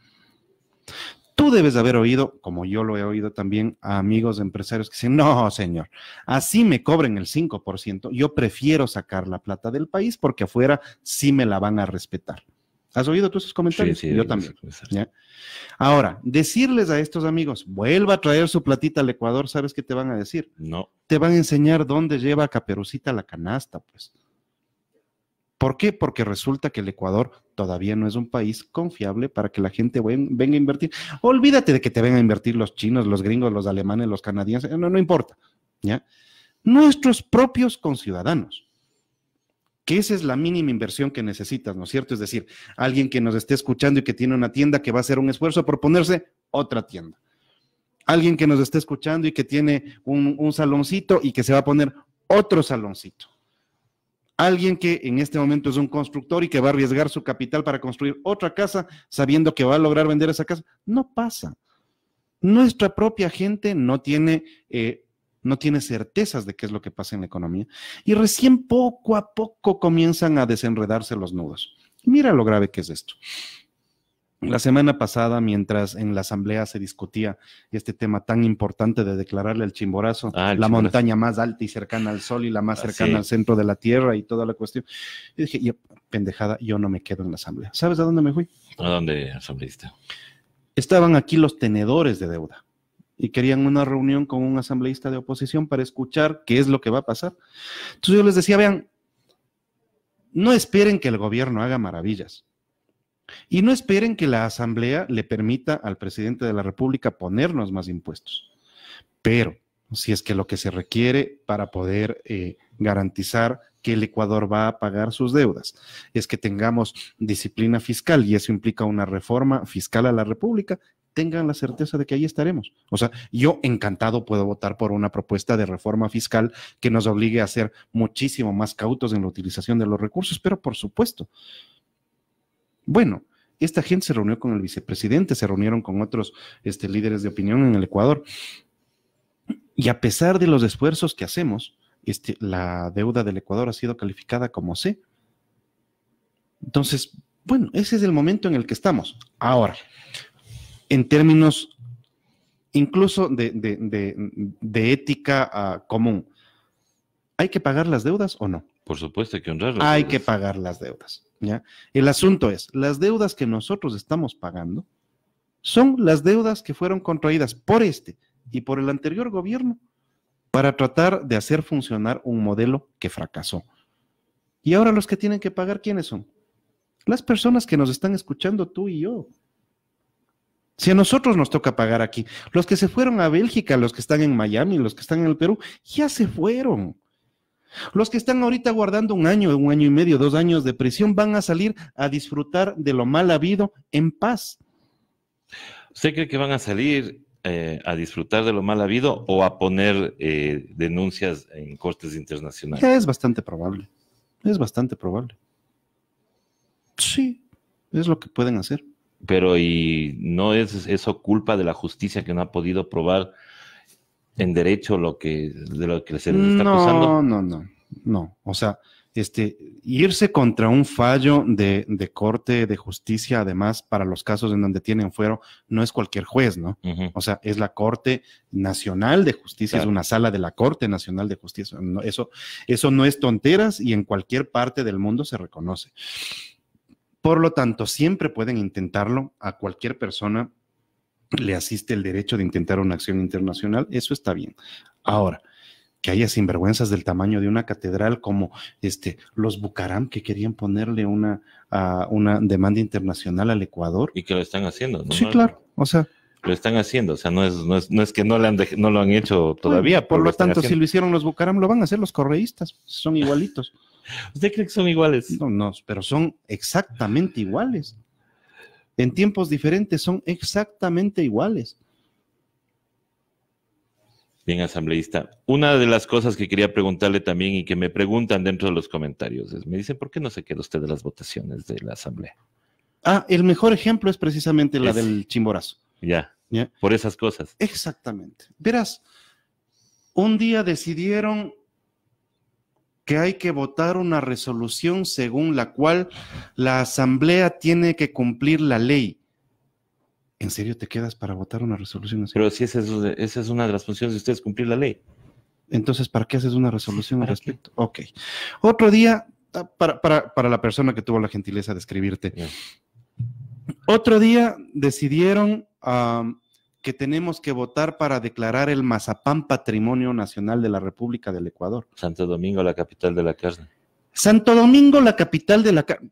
Tú debes haber oído, como yo lo he oído también, a amigos empresarios que dicen, no, señor, así me cobren el 5%, yo prefiero sacar la plata del país porque afuera sí me la van a respetar. ¿Has oído tú esos comentarios? Sí, sí, yo también. Ahora, decirles a estos amigos, vuelva a traer su platita al Ecuador, ¿sabes qué te van a decir? No. Te van a enseñar dónde lleva Caperucita la canasta, pues. ¿Por qué? Porque resulta que el Ecuador todavía no es un país confiable para que la gente venga a invertir. Olvídate de que te vengan a invertir los chinos, los gringos, los alemanes, los canadienses, no, no importa, ¿ya? Nuestros propios conciudadanos que esa es la mínima inversión que necesitas, ¿no es cierto? Es decir, alguien que nos esté escuchando y que tiene una tienda que va a hacer un esfuerzo por ponerse otra tienda. Alguien que nos esté escuchando y que tiene un, un saloncito y que se va a poner otro saloncito alguien que en este momento es un constructor y que va a arriesgar su capital para construir otra casa sabiendo que va a lograr vender esa casa. No pasa. Nuestra propia gente no tiene, eh, no tiene certezas de qué es lo que pasa en la economía y recién poco a poco comienzan a desenredarse los nudos. Mira lo grave que es esto. La semana pasada, mientras en la asamblea se discutía este tema tan importante de declararle ah, el chimborazo la montaña más alta y cercana al sol y la más cercana al centro de la tierra y toda la cuestión, yo dije, pendejada, yo no me quedo en la asamblea. ¿Sabes a dónde me fui? ¿A dónde, asambleísta? Estaban aquí los tenedores de deuda y querían una reunión con un asambleísta de oposición para escuchar qué es lo que va a pasar. Entonces yo les decía, vean, no esperen que el gobierno haga maravillas y no esperen que la Asamblea le permita al presidente de la República ponernos más impuestos. Pero si es que lo que se requiere para poder eh, garantizar que el Ecuador va a pagar sus deudas es que tengamos disciplina fiscal y eso implica una reforma fiscal a la República, tengan la certeza de que ahí estaremos. O sea, yo encantado puedo votar por una propuesta de reforma fiscal que nos obligue a ser muchísimo más cautos en la utilización de los recursos, pero por supuesto, bueno, esta gente se reunió con el vicepresidente, se reunieron con otros este, líderes de opinión en el Ecuador. Y a pesar de los esfuerzos que hacemos, este, la deuda del Ecuador ha sido calificada como C. Entonces, bueno, ese es el momento en el que estamos. Ahora, en términos incluso de, ética ah, común, ¿hay que pagar las deudas o no? Por supuesto hay que honrar Hay que pagar las deudas. ¿ya? El asunto es, las deudas que nosotros estamos pagando son las deudas que fueron contraídas por este y por el anterior gobierno para tratar de hacer funcionar un modelo que fracasó. Y ahora los que tienen que pagar, ¿quiénes son? Las personas que nos están escuchando tú y yo. Si a nosotros nos toca pagar aquí, los que se fueron a Bélgica, los que están en Miami, los que están en el Perú, ya se fueron. Los que están ahorita guardando un año, un año y medio, dos años de prisión, van a salir a disfrutar de lo mal habido en paz. ¿Usted cree que van a salir eh, a disfrutar de lo mal habido o a poner eh, denuncias en cortes internacionales? Es bastante probable. Es bastante probable. Sí, es lo que pueden hacer. Pero y no es eso culpa de la justicia que no ha podido probar en derecho lo que, de lo que se les está no, No, no, no, no. O sea, este, irse contra un fallo de, corte de justicia, además, para los casos en donde tienen fuero, no es cualquier juez, ¿no? O sea, es la Corte Nacional de Justicia, es una sala de la Corte Nacional de Justicia. eso, eso no es tonteras y en cualquier parte del mundo se reconoce. Por lo tanto, siempre pueden intentarlo a cualquier persona le asiste el derecho de intentar una acción internacional, eso está bien. Ahora, que haya sinvergüenzas del tamaño de una catedral como este, los Bucaram que querían ponerle una, demanda internacional al Ecuador. Y que lo están haciendo, ¿no? Sí, claro. O sea, lo están haciendo, o sea, no es, no es, que no, le lo han hecho todavía. por lo, tanto, si lo hicieron los Bucaram, lo van a hacer los correístas, son igualitos. [LAUGHS] ¿Usted cree que son iguales? No, no, pero son exactamente iguales en tiempos diferentes son exactamente iguales. Bien, asambleísta. Una de las cosas que quería preguntarle también y que me preguntan dentro de los comentarios es, me dicen, ¿por qué no se queda usted de las votaciones de la asamblea? Ah, el mejor ejemplo es precisamente la del chimborazo. ya, por esas cosas. Exactamente. Verás, un día decidieron que hay que votar una resolución según la cual la Asamblea tiene que cumplir la ley. ¿En serio te quedas para votar una resolución Pero si esa es, una de las funciones de ustedes, cumplir la ley. Entonces, ¿para qué haces una resolución al respecto? Ok. Otro día, ah, para, la persona que tuvo la gentileza de escribirte. Otro día decidieron que tenemos que votar para declarar el mazapán patrimonio nacional de la República del Ecuador. Santo Domingo, la capital de la carne. Santo Domingo, la capital de la carne.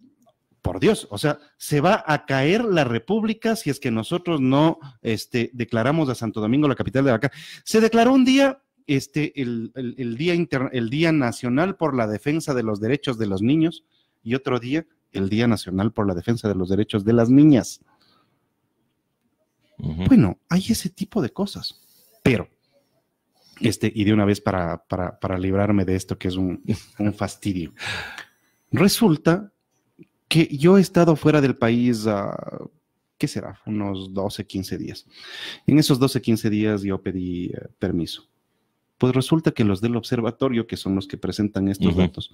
Por Dios, o sea, se va a caer la República si es que nosotros no este, declaramos a Santo Domingo la capital de la carne. Se declaró un día este, el, día el, día Nacional por la Defensa de los Derechos de los Niños y otro día el Día Nacional por la Defensa de los Derechos de las Niñas. Bueno, hay ese tipo de cosas. Pero, este, y de una vez para, librarme de esto que es [LAUGHS] un, fastidio, resulta que yo he estado fuera del país, ah, ¿qué será? Unos 12, 15 días. En esos 12, 15 días yo pedí eh, permiso. Pues resulta que los del observatorio, que son los que presentan estos datos,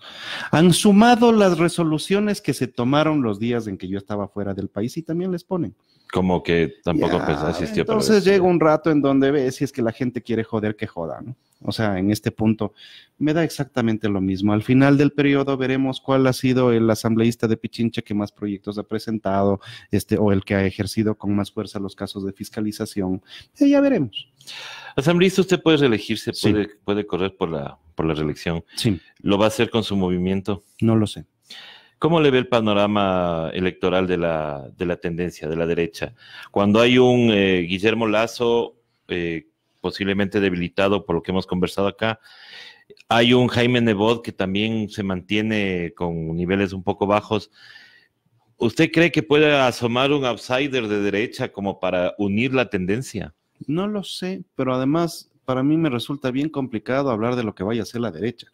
han sumado las resoluciones que se tomaron los días en que yo estaba fuera del país y también les ponen como que tampoco pues yeah, a asistió. Entonces este, llega un rato en donde ve si es que la gente quiere joder, que joda, ¿no? O sea, en este punto me da exactamente lo mismo. Al final del periodo veremos cuál ha sido el asambleísta de Pichincha que más proyectos ha presentado, este, o el que ha ejercido con más fuerza los casos de fiscalización. ya veremos. Asambleísta, usted puede reelegirse, puede, puede correr por la, por la reelección. Sí. ¿Lo va a hacer con su movimiento? No lo sé. ¿Cómo le ve el panorama electoral de la, tendencia, de la derecha? Cuando hay un eh, Guillermo Lazo, eh, posiblemente debilitado por lo que hemos conversado acá, hay un Jaime Nebot que también se mantiene con niveles un poco bajos. ¿Usted cree que puede asomar un outsider de derecha como para unir la tendencia? No lo sé, pero además para mí me resulta bien complicado hablar de lo que vaya a ser la derecha.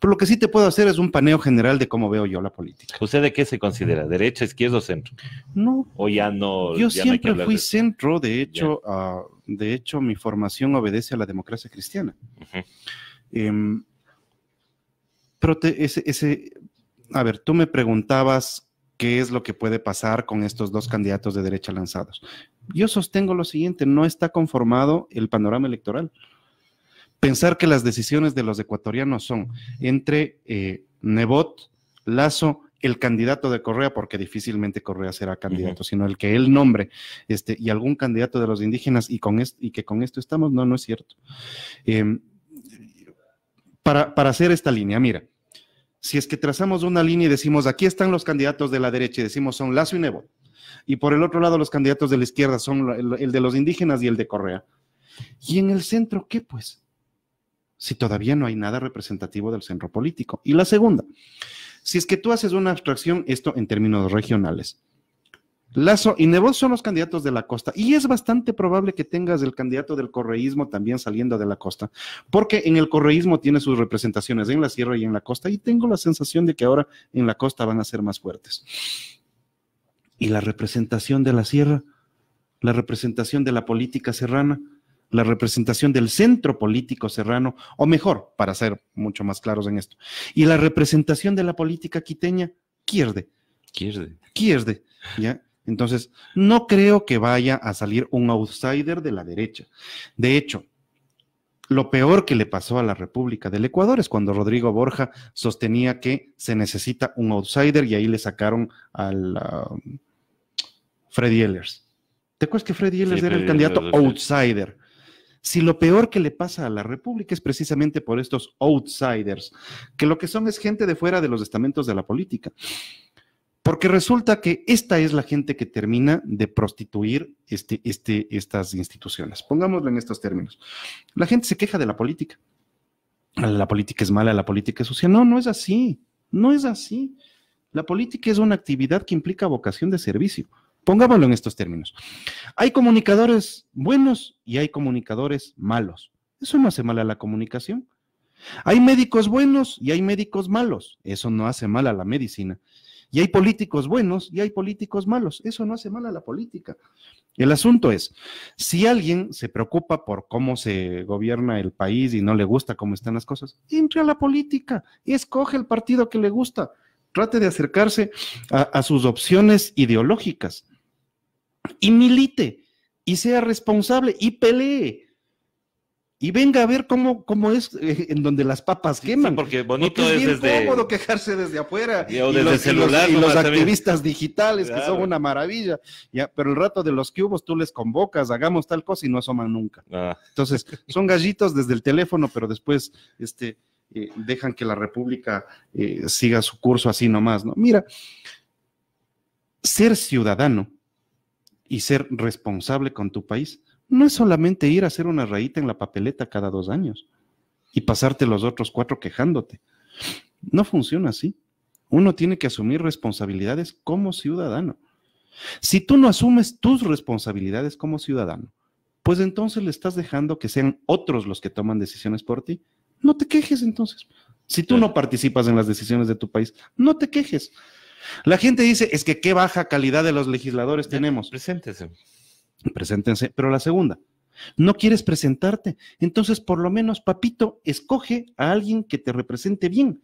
Pero lo que sí te puedo hacer es un paneo general de cómo veo yo la política. ¿Usted de qué se considera? ¿Derecha, izquierda o centro? No. O ya no. Yo siempre fui centro, de hecho, ah, de hecho, mi formación obedece a la democracia cristiana. Em, pero a ver, tú me preguntabas qué es lo que puede pasar con estos dos candidatos de derecha lanzados. Yo sostengo lo siguiente, no está conformado el panorama electoral. Pensar que las decisiones de los ecuatorianos son entre eh, Nebot, Lazo, el candidato de Correa, porque difícilmente Correa será candidato, sino el que él nombre, este, y algún candidato de los indígenas, y, con y que con esto estamos, no, no es cierto. Em, para, para, hacer esta línea, mira, si es que trazamos una línea y decimos, aquí están los candidatos de la derecha, y decimos, son Lazo y Nebot, y por el otro lado, los candidatos de la izquierda son el, de los indígenas y el de Correa. ¿Y en el centro qué, pues? Si todavía no hay nada representativo del centro político. Y la segunda, si es que tú haces una abstracción, esto en términos regionales. Lazo y Nevoz son los candidatos de la costa y es bastante probable que tengas el candidato del correísmo también saliendo de la costa, porque en el correísmo tiene sus representaciones en la sierra y en la costa y tengo la sensación de que ahora en la costa van a ser más fuertes y la representación de la sierra, la representación de la política serrana, la representación del centro político serrano, o mejor, para ser mucho más claros en esto, y la representación de la política quiteña, quierde. Quierde. Quierde, ¿ya? Entonces, no creo que vaya a salir un outsider de la derecha. De hecho, lo peor que le pasó a la República del Ecuador es cuando Rodrigo Borja sostenía que se necesita un outsider y ahí le sacaron al... Um, Freddy Ehlers. ¿Te acuerdas que Freddy Ehlers era el candidato outsider? Si lo peor que le pasa a la República es precisamente por estos outsiders, que lo que son es gente de fuera de los estamentos de la política. Porque resulta que esta es la gente que termina de prostituir este, este, estas instituciones. Pongámoslo en estos términos. La gente se queja de la política. La política es mala, la política es sucia. No, no es así. No es así. La política es una actividad que implica vocación de servicio. Pongámoslo en estos términos. Hay comunicadores buenos y hay comunicadores malos. Eso no hace mal a la comunicación. Hay médicos buenos y hay médicos malos. Eso no hace mal a la medicina. Y hay políticos buenos y hay políticos malos. Eso no hace mal a la política. El asunto es, si alguien se preocupa por cómo se gobierna el país y no le gusta cómo están las cosas, entre a la política, y escoge el partido que le gusta, trate de acercarse a, a sus opciones ideológicas y milite y sea responsable y pelee. Y venga a ver cómo, cómo es eh, en donde las papas queman. porque bonito es, bien desde, cómodo quejarse desde afuera. Y, los, Y los, activistas digitales, que son una maravilla. Ya, pero el rato de los que hubo tú les convocas, hagamos tal cosa y no asoman nunca. Ah. Entonces, son gallitos desde el teléfono, pero después este, eh, dejan que la República eh, siga su curso así nomás. ¿no? Mira, ser ciudadano y ser responsable con tu país no es solamente ir a hacer una rayita en la papeleta cada dos años y pasarte los otros cuatro quejándote. No funciona así. Uno tiene que asumir responsabilidades como ciudadano. Si tú no asumes tus responsabilidades como ciudadano, pues entonces le estás dejando que sean otros los que toman decisiones por ti. No te quejes entonces. Si tú no participas en las decisiones de tu país, no te quejes. La gente dice, es que qué baja calidad de los legisladores tenemos. Preséntense. Preséntense. Pero la segunda, no quieres presentarte. Entonces, por lo menos, papito, escoge a alguien que te represente bien.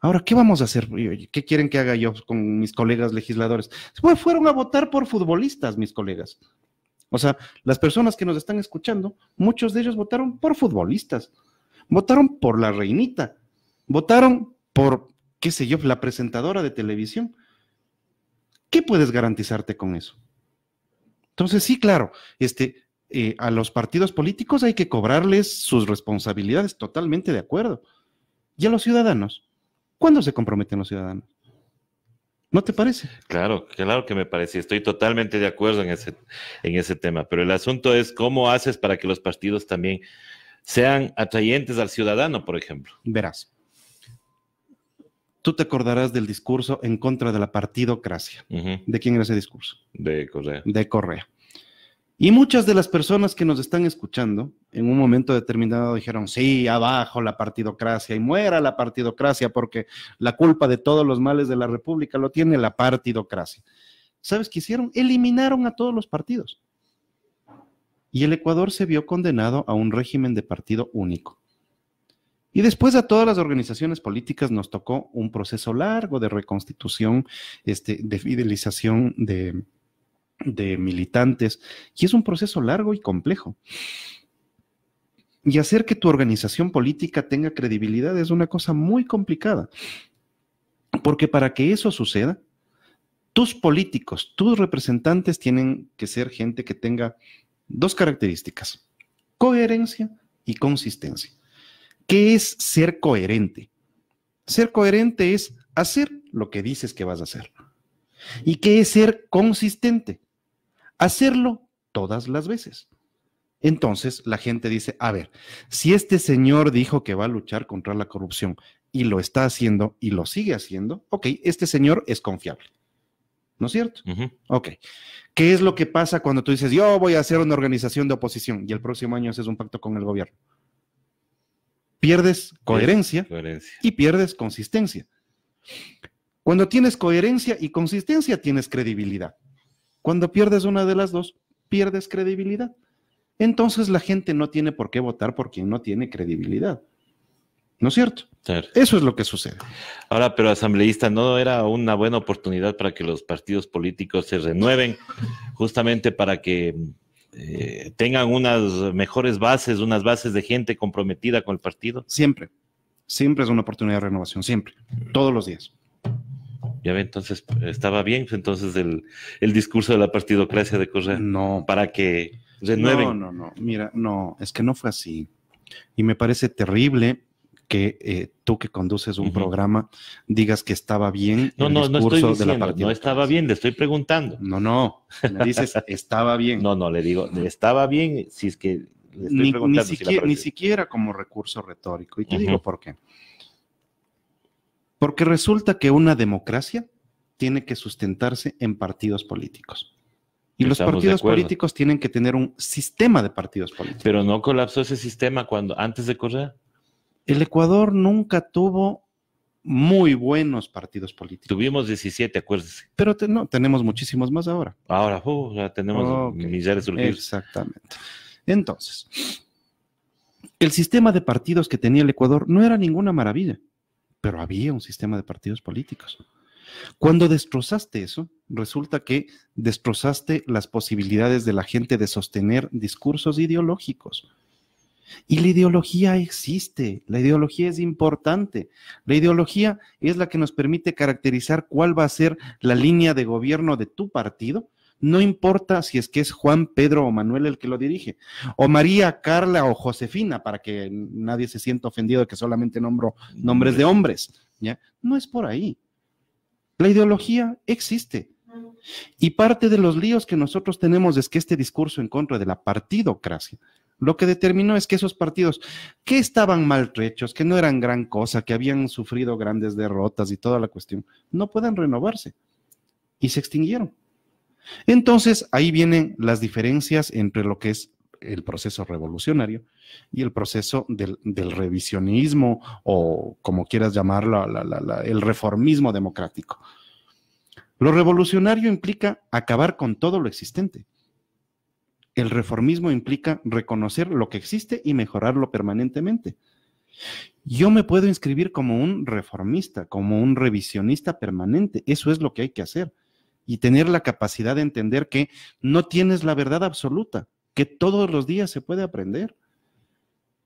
Ahora, ¿qué vamos a hacer? ¿Qué quieren que haga yo con mis colegas legisladores? Pues fueron a votar por futbolistas, mis colegas. O sea, las personas que nos están escuchando, muchos de ellos votaron por futbolistas, votaron por la reinita, votaron por qué sé yo, la presentadora de televisión. ¿Qué puedes garantizarte con eso? Entonces, sí, claro, este, eh, a los partidos políticos hay que cobrarles sus responsabilidades, totalmente de acuerdo. ¿Y a los ciudadanos? ¿Cuándo se comprometen los ciudadanos? ¿No te parece? Claro, claro que me parece. Estoy totalmente de acuerdo en ese, en ese tema. Pero el asunto es cómo haces para que los partidos también sean atrayentes al ciudadano, por ejemplo. Verás. Tú te acordarás del discurso en contra de la partidocracia. ¿De quién era ese discurso? De Correa. De Correa. Y muchas de las personas que nos están escuchando en un momento determinado dijeron, sí, abajo la partidocracia y muera la partidocracia porque la culpa de todos los males de la República lo tiene la partidocracia. ¿Sabes qué hicieron? Eliminaron a todos los partidos. Y el Ecuador se vio condenado a un régimen de partido único. Y después a todas las organizaciones políticas nos tocó un proceso largo de reconstitución, este, de fidelización de militantes, y es un proceso largo y complejo. Y hacer que tu organización política tenga credibilidad es una cosa muy complicada, porque para que eso suceda, tus políticos, tus representantes tienen que ser gente que tenga dos características, coherencia y consistencia. ¿Qué es ser coherente? Ser coherente es hacer lo que dices que vas a hacer. ¿Y qué es ser consistente? Hacerlo todas las veces. Entonces la gente dice, a ver, si este señor dijo que va a luchar contra la corrupción y lo está haciendo y lo sigue haciendo, ok, este señor es confiable. ¿No es cierto? Ok. ¿Qué es lo que pasa cuando tú dices, yo voy a hacer una organización de oposición y el próximo año haces un pacto con el gobierno? pierdes coherencia, y pierdes consistencia. Cuando tienes coherencia y consistencia, tienes credibilidad. Cuando pierdes una de las dos, pierdes credibilidad. Entonces la gente no tiene por qué votar por quien no tiene credibilidad. ¿No es cierto? Eso es lo que sucede. Ahora, pero asambleísta, ¿no era una buena oportunidad para que los partidos políticos se renueven justamente para que eh, tengan unas mejores bases, unas bases de gente comprometida con el partido? Siempre, siempre es una oportunidad de renovación, siempre, todos los días. Ya ve, entonces estaba bien pues, entonces el, el discurso de la partidocracia de Correa. No. Para que renueven. No, no, no. Mira, no, es que no fue así. Y me parece terrible que eh, tú que conduces un programa digas que estaba bien no, no, no estoy diciendo, de No estaba bien, le estoy preguntando. No, no, dices [LAUGHS] estaba bien. No, no, le digo, estaba bien si es que le estoy ni, preguntando siquiera, como recurso retórico. Y te digo por qué. Porque resulta que una democracia tiene que sustentarse en partidos políticos. Y los partidos políticos tienen que tener un sistema de partidos políticos. Pero no colapsó ese sistema cuando antes de correr el Ecuador nunca tuvo muy buenos partidos políticos. Tuvimos 17, acuérdese. Pero no, tenemos muchísimos más ahora. Ahora, uh, tenemos millares Exactamente. Entonces, el sistema de partidos que tenía el Ecuador no era ninguna maravilla, pero había un sistema de partidos políticos. Cuando destrozaste eso, resulta que destrozaste las posibilidades de la gente de sostener discursos ideológicos. Y la ideología existe, la ideología es importante. La ideología es la que nos permite caracterizar cuál va a ser la línea de gobierno de tu partido. No importa si es que es Juan, Pedro o Manuel el que lo dirige, o María, Carla o Josefina, para que nadie se sienta ofendido de que solamente nombro nombres de hombres. ¿ya? No es por ahí. La ideología existe. Y parte de los líos que nosotros tenemos es que este discurso en contra de la partidocracia lo que determinó es que esos partidos que estaban maltrechos, que no eran gran cosa, que habían sufrido grandes derrotas y toda la cuestión, no puedan renovarse y se extinguieron. Entonces ahí vienen las diferencias entre lo que es el proceso revolucionario y el proceso del, revisionismo o como quieras llamarlo, el reformismo democrático. Lo revolucionario implica acabar con todo lo existente el reformismo implica reconocer lo que existe y mejorarlo permanentemente. Yo me puedo inscribir como un reformista, como un revisionista permanente. Eso es lo que hay que hacer. Y tener la capacidad de entender que no tienes la verdad absoluta, que todos los días se puede aprender.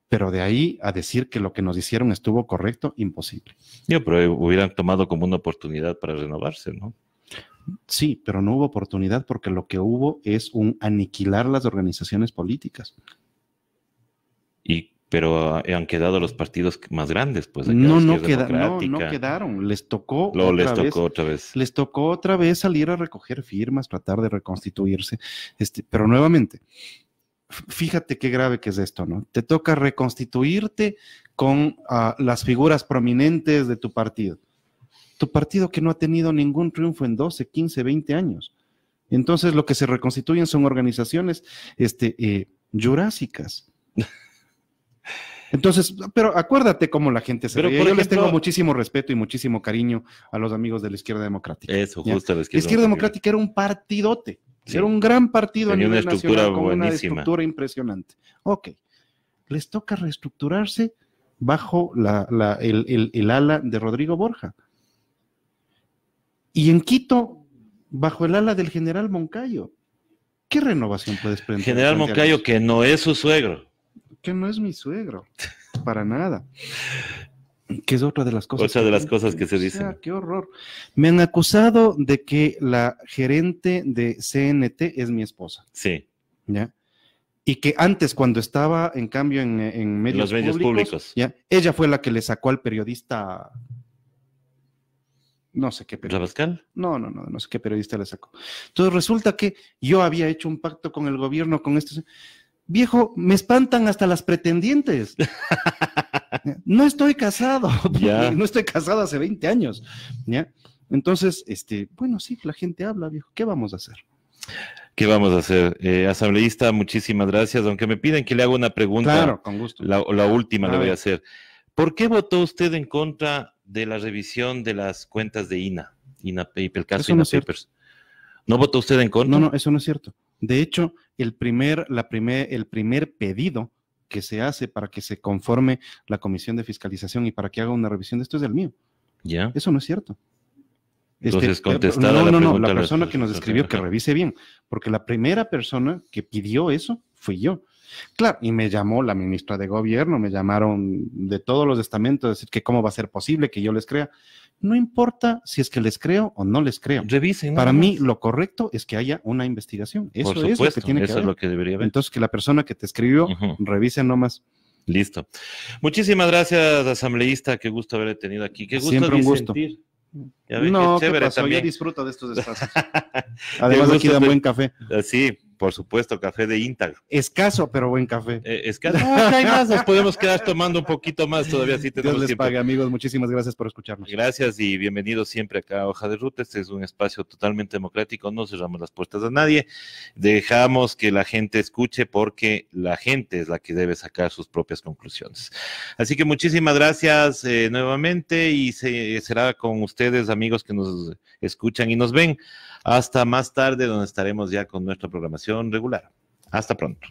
Pero de ahí a decir que lo que nos hicieron estuvo correcto, imposible. Yo, pero eh, hubieran tomado como una oportunidad para renovarse, ¿no? Sí, pero no hubo oportunidad porque lo que hubo es un aniquilar las organizaciones políticas. Y pero eh, han quedado los partidos más grandes, pues. No, no, no, no, quedaron, les tocó, otra les tocó vez, Les tocó otra vez salir a recoger firmas, tratar de reconstituirse, este, pero nuevamente, fíjate qué grave que es esto, ¿no? Te toca reconstituirte con ah, las figuras prominentes de tu partido tu partido que no ha tenido ningún triunfo en 12, 15, 20 años. Entonces lo que se reconstituyen son organizaciones este, eh, jurásicas. [LAUGHS] Entonces, pero acuérdate cómo la gente se ve. Yo les tengo muchísimo respeto y muchísimo cariño a los amigos de la izquierda democrática. Eso, justo la izquierda. La izquierda democrática era un partidote, era un gran partido a nivel una estructura buenísima una estructura impresionante. Ok, les toca reestructurarse bajo la, el ala de Rodrigo Borja y en Quito, bajo el ala del general Moncayo. ¿Qué renovación puedes prender? General Moncayo, que no es su suegro. Que no es mi suegro, para nada. Que es otra de las cosas. Otra de las cosas que se dicen. O ah, qué horror. Me han acusado de que la gerente de CNT es mi esposa. Sí. ¿Ya? y que antes cuando estaba en cambio en, en medios, Los medios públicos, ella fue la que le sacó al periodista no sé qué periodista. No, no, no, no sé qué periodista le sacó. Entonces resulta que yo había hecho un pacto con el gobierno, con este Viejo, me espantan hasta las pretendientes. no estoy casado, [LAUGHS] no estoy casado hace 20 años. ¿ya? Entonces, este, bueno, sí, la gente habla, viejo, ¿qué vamos a hacer? ¿Qué vamos a hacer? Eh, asambleísta, muchísimas gracias. Aunque me piden que le haga una pregunta. Claro, con gusto. La, última la voy a hacer. ¿Por qué votó usted en contra de la revisión de las cuentas de INA, INA Paper, caso INA no ¿No votó usted en contra? No, no, eso no es cierto. De hecho, el primer, la primer, el primer pedido que se hace para que se conforme la comisión de fiscalización y para que haga una revisión de esto es del mío. Ya. Eso no es cierto. Entonces, este, no, la no, no, la persona que nos escribió que revise bien, porque la primera persona que pidió eso fui yo. Claro, y me llamó la ministra de gobierno, me llamaron de todos los estamentos, decir que cómo va a ser posible que yo les crea. No importa si es que les creo o no les creo. Revisen. Para mí lo correcto es que haya una investigación. Eso es lo que tiene que eso lo que debería Entonces que la persona que te escribió revise nomás. Listo. Muchísimas gracias, asambleísta. Qué gusto haber tenido aquí. Qué gusto Siempre un gusto. no, qué pasó? Yo disfruto de estos [LAUGHS] espacios. Además, aquí da buen café. Ah, sí, por supuesto, café de Intag. Escaso, pero buen café. Eh, escaso. Ah, hay más, nos podemos quedar tomando un poquito más todavía si tenemos Dios les pague, amigos. Muchísimas gracias por escucharnos. Gracias y bienvenidos siempre acá a Hoja de Ruta. Este es un espacio totalmente democrático. No cerramos las puertas a nadie. Dejamos que la gente escuche porque la gente es la que debe sacar sus propias conclusiones. Así que muchísimas gracias eh, nuevamente y será con ustedes, amigos que nos escuchan y nos ven hasta más tarde, donde estaremos ya con nuestra programación regular. Hasta pronto.